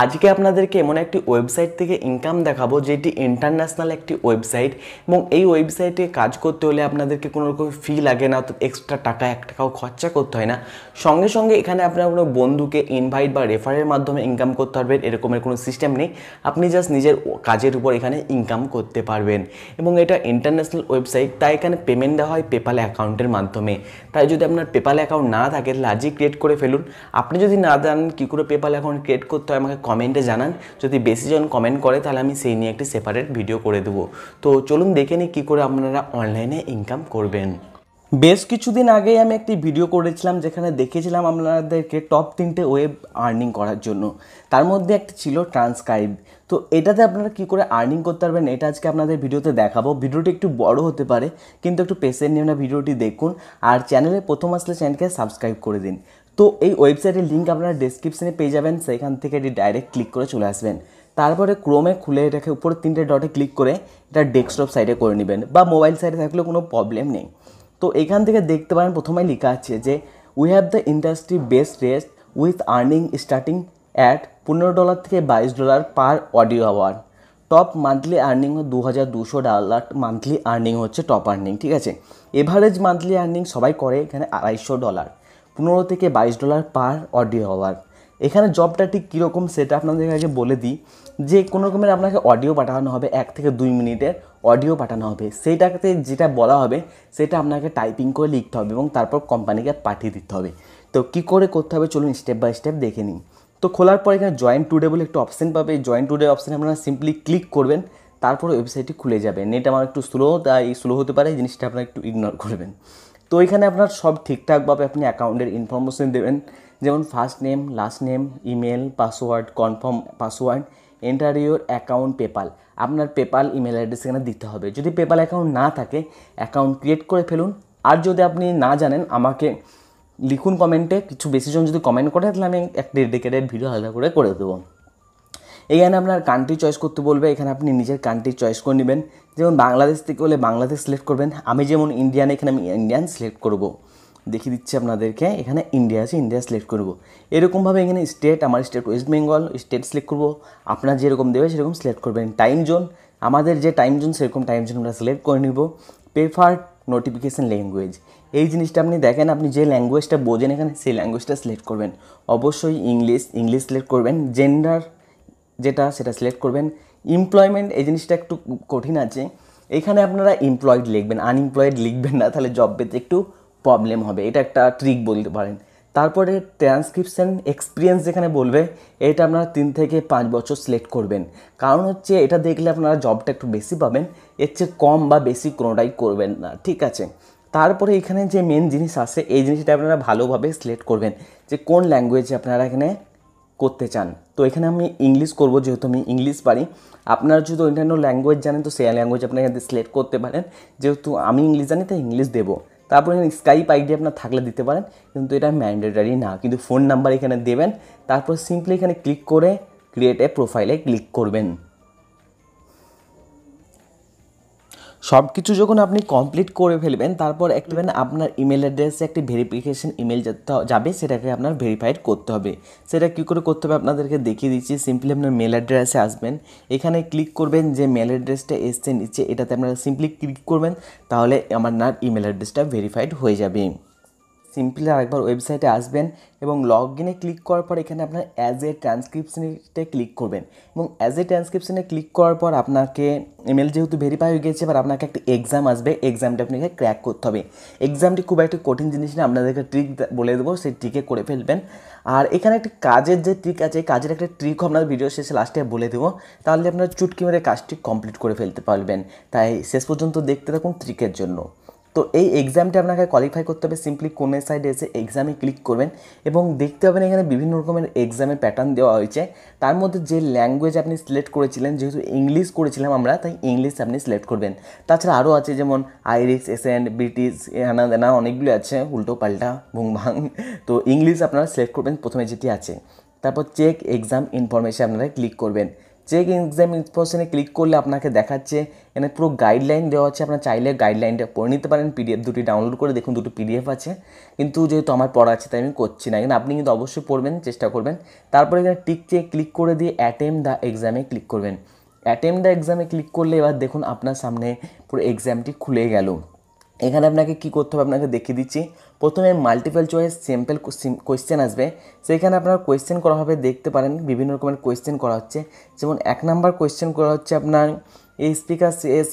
আজকে আপনাদেরকে এমন একটি ওয়েবসাইট থেকে ইনকাম দেখাবো যেটি ইন্টারন্যাশনাল একটি ওয়েবসাইট এবং এই ওয়েবসাইটে কাজ করতে হলে আপনাদেরকে কোনো রকম ফি লাগে না অর্থাৎ এক্সট্রা টাকা এক টাকাও খরচা করতে হয় না সঙ্গে সঙ্গে এখানে আপনার কোনো বন্ধুকে ইনভাইট বা রেফারের মাধ্যমে ইনকাম করতে পারবেন এরকমের কোনো সিস্টেম নেই আপনি জাস্ট নিজের কাজের উপর এখানে ইনকাম করতে পারবেন এবং এটা ইন্টারন্যাশনাল ওয়েবসাইট তাই এখানে পেমেন্ট দেওয়া হয় পেপাল অ্যাকাউন্টের মাধ্যমে তাই যদি আপনার পেপাল অ্যাকাউন্ট না থাকে তাহলে আজই ক্রিয়েট করে ফেলুন আপনি যদি না জানেন কী করে পেপাল অ্যাকাউন্ট ক্রিয়েট করতে হয় আমাকে কমেন্টে জানান যদি বেশিজন কমেন্ট করে তাহলে আমি সেই নিয়ে একটি সেপারেট ভিডিও করে দেবো তো চলুন দেখে নিই কী করে আপনারা অনলাইনে ইনকাম করবেন বেশ কিছুদিন আগেই আমি একটি ভিডিও করেছিলাম যেখানে দেখেছিলাম আপনাদেরকে টপ তিনটে ওয়েব আর্নিং করার জন্য তার মধ্যে একটি ছিল ট্রান্সক্রাইব তো এটাতে আপনারা কি করে আর্নিং করতে পারবেন এটা আজকে আপনাদের ভিডিওতে দেখাবো ভিডিওটি একটু বড় হতে পারে কিন্তু একটু পেশেন্ট নিয়ে ভিডিওটি দেখুন আর চ্যানেলে প্রথম আসলে চ্যানেলকে সাবস্ক্রাইব করে দিন তো এই ওয়েবসাইটের লিঙ্ক আপনারা ডিসক্রিপশানে পেয়ে যাবেন সেখান থেকে এটি ডাইরেক্ট ক্লিক করে চলে আসবেন তারপরে ক্রোমে খুলে এটাকে উপরে তিনটে ডটে ক্লিক করে এটা ডেস্কটপ সাইডে করে নেবেন বা মোবাইল সাইডে থাকলেও কোনো প্রবলেম নেই তো এখান থেকে দেখতে পারেন প্রথমে লেখা আছে যে we have the industry best rest with earning starting at পনেরো ডলার থেকে বাইশ dollar per audio hour top monthly earning দু হাজার দুশো ডলার মান্থলি আর্নিং হচ্ছে টপ আর্নিং ঠিক আছে এভারেজ মান্থলি আর্নিং সবাই করে এখানে আড়াইশো ডলার পনেরো থেকে বাইশ ডলার পার অডিও আওয়ার এখানে জবটা ঠিক কীরকম সেটা আপনাদের আগে বলে দিই যে কোনো রকমের আপনাকে অডিও পাঠানো হবে এক থেকে দুই মিনিটের অডিও পাঠানো হবে সেইটাতে যেটা বলা হবে সেটা আপনাকে টাইপিং করে লিখতে হবে এবং তারপর কোম্পানিকে পাঠিয়ে দিতে হবে তো কি করে করতে হবে চলুন স্টেপ বাই স্টেপ দেখে নিন তো খোলার পর এখানে জয়েন্ট টুডে বলে একটু অপশান পাবে জয়েন্ট টুডে অপশানে আপনারা সিম্পলি ক্লিক করবেন তারপর ওয়েবসাইটটি খুলে যাবে নেট আমার একটু স্লো তাই স্লো হতে পারে জিনিসটা আপনারা একটু ইগনোর করবেন তো এখানে আপনার সব ঠিকঠাকভাবে আপনি অ্যাকাউন্টের ইনফরমেশন দেবেন যেমন first name last name email password confirm password enter your account PayPal আপনার পেপাল ইমেল অ্যাড্রেস এখানে দিতে হবে যদি পেপাল অ্যাকাউন্ট না থাকে অ্যাকাউন্ট ক্রিয়েট করে ফেলুন আর যদি আপনি না জানেন আমাকে লিখুন কমেন্টে কিছু বেশিজন যদি কমেন্ট করে তাহলে আমি একটা ডেডিকেটেড ভিডিও আলাদা করে করে দেবো এখানে আপনার কান্ট্রি চয়েস করতে বলবে এখানে আপনি নিজের কান্ট্রি চয়েস করে নেবেন যেমন বাংলাদেশ থেকে হলে বাংলাদেশ সিলেক্ট করবেন আমি যেমন ইন্ডিয়ান এখানে আমি ইন্ডিয়ান সিলেক্ট করব দেখিয়ে দিচ্ছি আপনাদেরকে এখানে ইন্ডিয়া আছে ইন্ডিয়া সিলেক্ট করব এরকমভাবে এখানে স্টেট আমার state West Bengal state select করব আপনার যেরকম দেবে সেরকম সিলেক্ট করবেন টাইম জোন আমাদের যে টাইম জোন সেরকম টাইম জোন আমরা সিলেক্ট করে নিব প্রেফার্ড নোটিফিকেশান ল্যাঙ্গুয়েজ এই জিনিসটা আপনি দেখেন আপনি যে ল্যাঙ্গুয়েজটা বোঝেন এখানে সেই ল্যাঙ্গুয়েজটা সিলেক্ট করবেন অবশ্যই ইংলিশ ইংলিশ সিলেক্ট করবেন জেন্ডার যেটা সেটা সিলেক্ট করবেন এমপ্লয়মেন্ট এই জিনিসটা একটু কঠিন আছে এখানে আপনারা এমপ্লয়েড লিখবেন আনএমপ্লয়েড লিখবেন না তাহলে জব পেতে একটু প্রবলেম হবে এটা একটা ট্রিক বলতে পারেন তারপরে ট্রান্সক্রিপশান এক্সপিরিয়েন্স যেখানে বলবে এটা আপনারা তিন থেকে পাঁচ বছর সিলেক্ট করবেন কারণ হচ্ছে এটা দেখলে আপনারা জবটা একটু বেশি পাবেন এর চেয়ে কম বা বেশি কোনোটাই করবেন না ঠিক আছে তারপরে এখানে যে মেন জিনিস আছে এই জিনিসটা আপনারা ভালোভাবে সিলেক্ট করবেন যে কোন ল্যাঙ্গুয়েজে আপনারা এখানে করতে চান তো এখানে আমি ইংলিশ করব যেহেতু আমি ইংলিশ পারি আপনারা যদি অন্যান্য ল্যাঙ্গুয়েজ জানেন তো সেই ল্যাঙ্গুয়েজ আপনারা এখানে সিলেক্ট করতে পারেন যেহেতু আমি ইংলিশ জানি তাই ইংলিশ দেবো তারপরে এখানে স্কাইপ আইডি আপনার থাকলে দিতে পারেন কিন্তু এটা ম্যান্ডেটারি না কিন্তু ফোন নাম্বার এখানে দেবেন তারপর সিম্পলি এখানে ক্লিক করে ক্রিয়েট এ প্রোফাইলে ক্লিক করবেন সব কিছু যখন আপনি কমপ্লিট করে ফেলবেন তারপর দেখবেন মানে আপনার ইমেল অ্যাড্রেসে একটি ভেরিফিকেশন ইমেল যাবে সেটাকে আপনার ভেরিফাইড করতে হবে সেটা কী করে করতে হবে আপনাদেরকে দেখিয়ে দিচ্ছি সিম্পলি আপনার মেল অ্যাড্রেসে আসবেন এখানে ক্লিক করবেন যে মেল অ্যাড্রেসটা এসছে নিচ্ছে এটাতে আপনারা সিম্পলি ক্লিক করবেন তাহলে আমার না ইমেল অ্যাড্রেসটা ভেরিফাইড হয়ে যাবে সিম্পলি আরেকবার ওয়েবসাইটে আসবেন এবং লগ ইনে ক্লিক করার পর এখানে আপনার অ্যাজ এ ট্রান্সক্রিপশনেতে ক্লিক করবেন এবং অ্যাজ এ ট্রান্সক্রিপশনে ক্লিক করার পর আপনাকে ইমেল যেহেতু ভেরিফাই হয়ে গেছে এবার আপনাকে একটা এক্সাম আসবে এক্সামটা আপনাকে ক্র্যাক করতে হবে এক্সামটি খুব একটা কঠিন জিনিস না আপনাদেরকে ট্রিক বলে দেবো সেই ট্রিকে করে ফেলবেন আর এখানে একটি কাজের যে ট্রিক আছে কাজের একটা ট্রিকও আপনার ভিডিও শেষে লাস্টে বলে দেবো তাহলে আপনারা চুটকি মেরে কাজটি কমপ্লিট করে ফেলতে পারবেন তাই শেষ পর্যন্ত দেখতে থাকুন ট্রিকের জন্য তো এই এক্সামটা আপনাকে কোয়ালিফাই করতে হবে সিম্পলি কোনে সাইডে এসে এক্সামে ক্লিক করবেন এবং দেখতে পাবেন এখানে বিভিন্ন রকমের এক্সামের প্যাটার্ন দেওয়া হয়েছে তার মধ্যে যে ল্যাঙ্গুয়েজ আপনি সিলেক্ট করেছিলেন যেহেতু ইংলিশ করেছিলাম আমরা তাই ইংলিশ আপনি সিলেক্ট করবেন তাছাড়া আরও আছে যেমন আইরিশ এসেন্ট ব্রিটিশ হানা দেনা অনেকগুলি আছে উল্টো পাল্টা ভুং তো ইংলিশ আপনারা সিলেক্ট করবেন প্রথমে যেটি আছে তারপর চেক এক্সাম ইনফরমেশন আপনারা ক্লিক করবেন চেক এক্সাম ইনফরমেশনে ক্লিক করলে আপনাকে দেখাচ্ছে এখানে পুরো গাইডলাইন দেওয়া আছে আপনার চাইলে গাইডলাইনটা পড়ে নিতে পারেন পিডিএফ দুটি ডাউনলোড করে দেখুন দুটো পিডিএফ আছে কিন্তু যেহেতু আমার পড়া আছে তাই আমি করছি না কিন্তু আপনি কিন্তু অবশ্যই পড়বেন চেষ্টা করবেন তারপরে এখানে টিক চেয়ে ক্লিক করে দিয়ে অ্যাটেম দ্য এক্সামে ক্লিক করবেন অ্যাটেম দ্য এক্সামে ক্লিক করলে এবার দেখুন আপনার সামনে পুরো এক্সামটি খুলে গেল এখানে আপনাকে কি করতে হবে আপনাকে দেখিয়ে দিচ্ছি প্রথমে মাল্টিপল চয়েস সিম্পল কোয়েশ্চেন আসবে সেইখানে আপনার কোয়েশ্চেন করা হবে দেখতে পারেন বিভিন্ন রকমের কোয়েশ্চেন করা হচ্ছে যেমন এক নাম্বার কোয়েশ্চেন করা হচ্ছে আপনার এই স্পিকার এস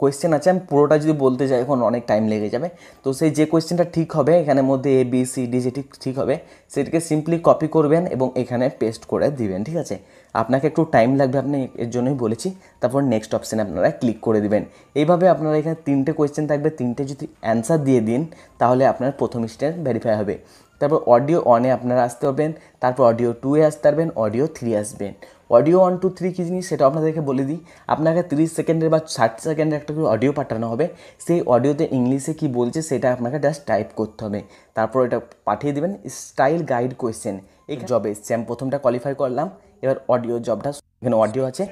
কোয়েশ্চেন আছে আমি পুরোটা যদি বলতে যাই এখন অনেক টাইম লেগে যাবে তো সেই যে কোয়েশ্চেনটা ঠিক হবে এখানে মধ্যে এ বি সি ডি যেটি ঠিক হবে সেটিকে সিম্পলি কপি করবেন এবং এখানে পেস্ট করে দিবেন ঠিক আছে আপনাকে একটু টাইম লাগবে আপনি এর জন্যই বলেছি তারপর নেক্সট অপশানে আপনারা ক্লিক করে দিবেন এইভাবে আপনারা এখানে তিনটে কোয়েশ্চেন থাকবে তিনটে যদি অ্যান্সার দিয়ে দিন তাহলে আপনার প্রথম স্টেপ ভেরিফাই হবে তারপর অডিও ওয়ানে আপনারা আসতে হবেন তারপর অডিও টুয়ে আসতে পারবেন অডিও থ্রি আসবেন অডিও ওয়ান টু থ্রি কী জিনিস সেটা আপনাদেরকে বলে দিই আপনাকে তিরিশ সেকেন্ডের বা ষাট সেকেন্ডের একটা করে অডিও পাঠানো হবে সেই অডিওতে ইংলিশে কী বলছে সেটা আপনাকে জাস্ট টাইপ করতে হবে তারপর এটা পাঠিয়ে দেবেন স্টাইল গাইড কোয়েশ্চেন এই জবে এসছে আমি প্রথমটা কোয়ালিফাই করলাম এবার অডিও জবটা এখানে অডিও আছে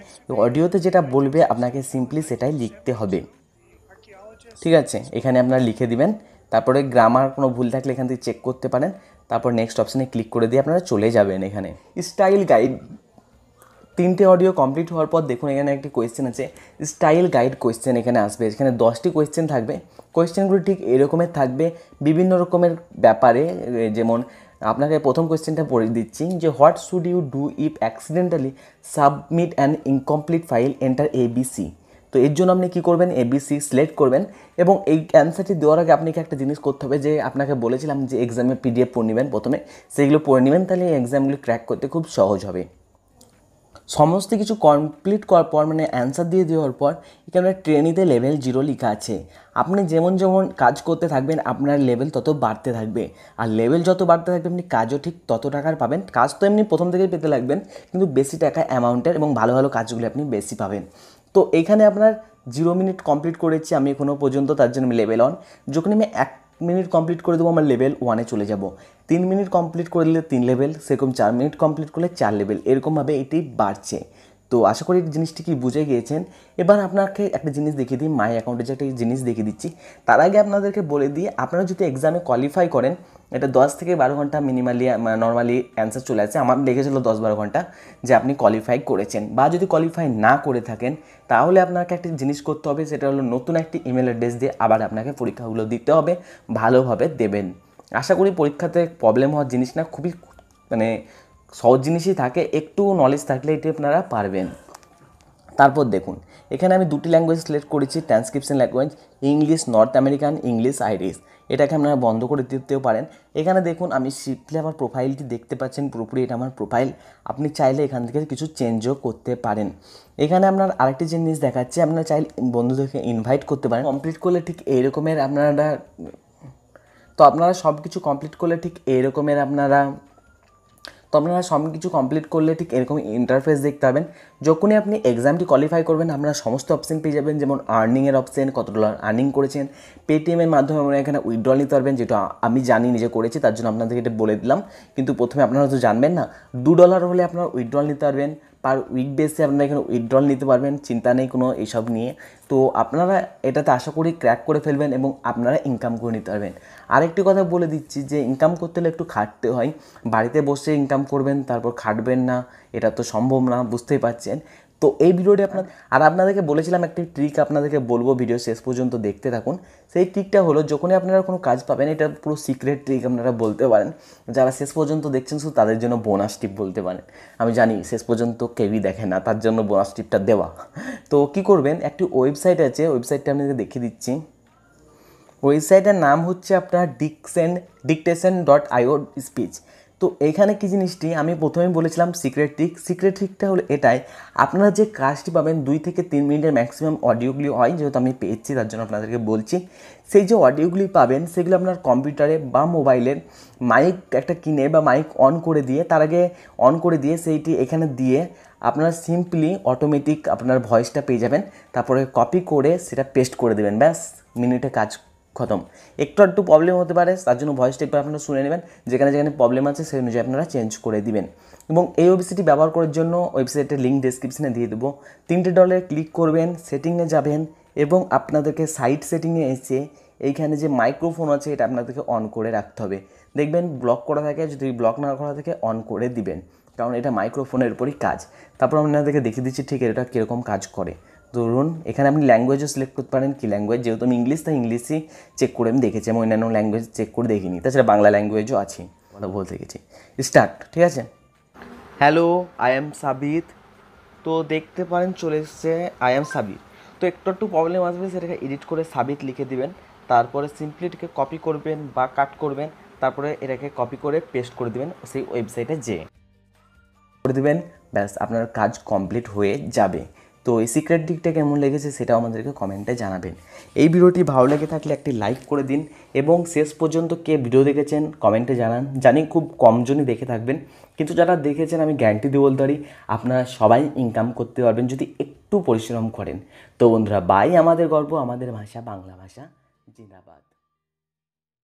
অডিওতে যেটা বলবে আপনাকে সিম্পলি সেটাই লিখতে হবে ঠিক আছে এখানে আপনারা লিখে দিবেন তারপরে গ্রামার কোনো ভুল থাকলে এখান থেকে চেক করতে পারেন তারপর নেক্সট অপশানে ক্লিক করে দিয়ে আপনারা চলে যাবেন এখানে স্টাইল গাইড তিনটে অডিও কমপ্লিট হওয়ার পর দেখুন এখানে একটি কোয়েশ্চেন আছে স্টাইল গাইড কোয়েশ্চেন এখানে আসবে এখানে দশটি কোয়েশ্চেন থাকবে কোয়েশ্চেনগুলো ঠিক এরকমের থাকবে বিভিন্ন রকমের ব্যাপারে যেমন আপনাকে প্রথম কোয়েশ্চেনটা পড়ে দিচ্ছি যে what should you do if accidentally submit an incomplete file enter ABC তো এর জন্য আপনি কী করবেন এবিসি সিলেক্ট করবেন এবং এই অ্যান্সারটি দেওয়ার আগে আপনাকে একটা জিনিস করতে হবে যে আপনাকে বলেছিলাম যে এক্সামে পিডিএফ পড়ে নেবেন প্রথমে সেইগুলো পড়ে নেবেন তাহলে এই এক্সামগুলি ক্র্যাক করতে খুব সহজ হবে সমস্ত কিছু কমপ্লিট করার পর মানে অ্যান্সার দিয়ে দেওয়ার পর এখানে ট্রেনিতে লেভেল জিরো লেখা আছে আপনি যেমন যেমন কাজ করতে থাকবেন আপনার লেভেল তত বাড়তে থাকবে আর লেভেল যত বাড়তে থাকবে আপনি কাজও ঠিক তত টাকার পাবেন কাজ তো এমনি প্রথম থেকেই পেতে লাগবেন কিন্তু বেশি টাকা অ্যামাউন্টের এবং ভালো ভালো কাজগুলো আপনি বেশি পাবেন তো এখানে আপনার জিরো মিনিট কমপ্লিট করেছি আমি এখনও পর্যন্ত তার জন্য আমি লেভেল অন যখন আমি এক মিনিট কমপ্লিট করে দেবো আমার লেভেল ওয়ানে চলে যাব তিন মিনিট কমপ্লিট করলে তিন লেভেল সেরকম চার মিনিট কমপ্লিট করলে চার লেভেল এরকমভাবে এটি বাড়ছে তো আশা করি জিনিসটি কি বুঝে গিয়েছেন এবার আপনাকে একটা জিনিস দেখিয়ে দিই মাই অ্যাকাউন্টে যে একটা জিনিস দেখিয়ে দিচ্ছি তার আগে আপনাদেরকে বলে দিই আপনারা যদি এক্সামে কোয়ালিফাই করেন এটা দশ থেকে বারো ঘন্টা মিনিমালি নর্মালি অ্যান্সার চলে আসে আমার লেগেছিলো দশ বারো ঘন্টা যে আপনি কোয়ালিফাই করেছেন বা যদি কোয়ালিফাই না করে থাকেন তাহলে আপনাকে একটি জিনিস করতে হবে সেটা হলো নতুন একটি ইমেল অ্যাড্রেস দিয়ে আবার আপনাকে পরীক্ষাগুলো দিতে হবে ভালোভাবে দেবেন আশা করি পরীক্ষাতে প্রবলেম হওয়ার জিনিস না খুবই মানে সহজ জিনিসই থাকে একটু নলেজ থাকলে এটি আপনারা পারবেন তারপর দেখুন এখানে আমি দুটি ল্যাঙ্গুয়েজ সিলেক্ট করেছি transcription language English North American English Irish এটাকে আপনারা বন্ধ করে দিতেও পারেন এখানে দেখুন আমি শিখলে আমার প্রোফাইলটি দেখতে পাচ্ছেন পুরোপুরি এটা আমার প্রোফাইল আপনি চাইলে এখান থেকে কিছু চেঞ্জও করতে পারেন এখানে আপনার আরেকটি জিনিস দেখাচ্ছে আপনারা চাইলে বন্ধুদেরকে ইনভাইট করতে পারেন কমপ্লিট করলে ঠিক এইরকমের আপনারা তো আপনারা সব কিছু কমপ্লিট করলে ঠিক এইরকমের আপনারা তো আপনারা সব কিছু কমপ্লিট করলে ঠিক এরকম ইন্টারফেস দেখতে পাবেন যখনই আপনি এক্সামটি কোয়ালিফাই করবেন আপনারা সমস্ত অপশন পেয়ে যাবেন যেমন আর্নিংয়ের অপশন কত ডলার আর্নিং করেছেন পেটিএমের মাধ্যমে আপনারা এখানে উইথড্রল নিতে পারবেন যেটা আমি জানি নিজে করেছি তার জন্য আপনাদেরকে এটা বলে দিলাম কিন্তু প্রথমে আপনারা তো জানবেন না দু ডলার হলে আপনারা উইথড্রল নিতে পারবেন পার উইক বেসে আপনারা এখানে উইথড্রল নিতে পারবেন চিন্তা নেই কোনো এইসব নিয়ে তো আপনারা এটাতে আশা করি ক্র্যাক করে ফেলবেন এবং আপনারা ইনকাম করে নিতে পারবেন আরেকটি কথা বলে দিচ্ছি যে ইনকাম করতে হলে একটু খাটতে হয় বাড়িতে বসে ইনকাম করবেন তারপর খাটবেন না এটা তো সম্ভব না বুঝতেই পারছেন তো এই ভিডিওটি আপনার আর আপনাদেরকে বলেছিলাম একটি ট্রিক আপনাদেরকে বলবো ভিডিও শেষ পর্যন্ত দেখতে থাকুন সেই ট্রিকটা হলো যখনই আপনারা কোনো কাজ পাবেন এটা পুরো সিক্রেট ট্রিক আপনারা বলতে পারেন যারা শেষ পর্যন্ত দেখছেন শুধু তাদের জন্য বোনাস টিপ বলতে পারেন আমি জানি শেষ পর্যন্ত কেউই দেখে না তার জন্য বোনাস টিপটা দেওয়া তো কি করবেন একটি ওয়েবসাইট আছে ওয়েবসাইটটা আপনাদেরকে দেখিয়ে দিচ্ছি ওয়েবসাইটের নাম হচ্ছে আপনার ডিকসেন ডিকটেশন ডট আইও স্পিচ তো এইখানে কী জিনিসটি আমি প্রথমেই বলেছিলাম সিক্রেট ট্রিক সিক্রেট ট্রিকটা হলো এটাই আপনারা যে কাজটি পাবেন দুই থেকে তিন মিনিটের ম্যাক্সিমাম অডিওগুলি হয় যেহেতু আমি পেয়েছি তার জন্য আপনাদেরকে বলছি সেই যে অডিওগুলি পাবেন সেগুলো আপনার কম্পিউটারে বা মোবাইলের মাইক একটা কিনে বা মাইক অন করে দিয়ে তার আগে অন করে দিয়ে সেইটি এখানে দিয়ে আপনারা সিম্পলি অটোমেটিক আপনার ভয়েসটা পেয়ে যাবেন তারপরে কপি করে সেটা পেস্ট করে দেবেন ব্যাস মিনিটে কাজ খতম একটু একটু প্রবলেম হতে পারে তার জন্য ভয়েসটা একবার আপনারা শুনে নেবেন যেখানে যেখানে প্রবলেম আছে সেই অনুযায়ী আপনারা চেঞ্জ করে দিবেন এবং এই ওয়েবসাইটটি ব্যবহার করার জন্য ওয়েবসাইটের লিঙ্ক ডিসক্রিপশানে দিয়ে দেবো তিনটে ডলে ক্লিক করবেন সেটিংয়ে যাবেন এবং আপনাদেরকে সাইট সেটিংয়ে এসে এইখানে যে মাইক্রোফোন আছে এটা আপনাদেরকে অন করে রাখতে হবে দেখবেন ব্লক করা থাকে যদি ব্লক না করা থাকে অন করে দিবেন কারণ এটা মাইক্রোফোনের উপরই কাজ তারপর আপনাদেরকে দেখিয়ে দিচ্ছি ঠিক এটা কীরকম কাজ করে ধরুন এখানে আপনি ল্যাঙ্গুয়েজও সিলেক্ট করতে পারেন কি ল্যাঙ্গুয়েজ যেহেতু আমি ইংলিশ তাই ইংলিশই চেক করে আমি দেখেছি আমি অন্যান্য ল্যাঙ্গুয়েজ চেক করে দেখিনি তাছাড়া বাংলা ল্যাঙ্গুয়েজও আছে কথা বলতে গেছি স্টার্ট ঠিক আছে হ্যালো আই এম সাবিত তো দেখতে পারেন চলে এসছে আই এম সাবিত তো একটু একটু প্রবলেম আসবে সেটাকে এডিট করে সাবিত লিখে দিবেন তারপরে সিম্পলি এটাকে কপি করবেন বা কাট করবেন তারপরে এটাকে কপি করে পেস্ট করে দিবেন সেই ওয়েবসাইটে যেয়ে করে দেবেন ব্যাস আপনার কাজ কমপ্লিট হয়ে যাবে তো এই সিক্রেট দিকটা কেমন লেগেছে সেটা আমাদেরকে কমেন্টে জানাবেন এই ভিডিওটি ভালো লেগে থাকলে একটি লাইক করে দিন এবং শেষ পর্যন্ত কে ভিডিও দেখেছেন কমেন্টে জানান জানি খুব কমজনই দেখে থাকবেন কিন্তু যারা দেখেছেন আমি গ্যারান্টি দিয়ে বলতে পারি আপনারা সবাই ইনকাম করতে পারবেন যদি একটু পরিশ্রম করেন তো বন্ধুরা বাই আমাদের গর্ব আমাদের ভাষা বাংলা ভাষা জিন্দাবাদ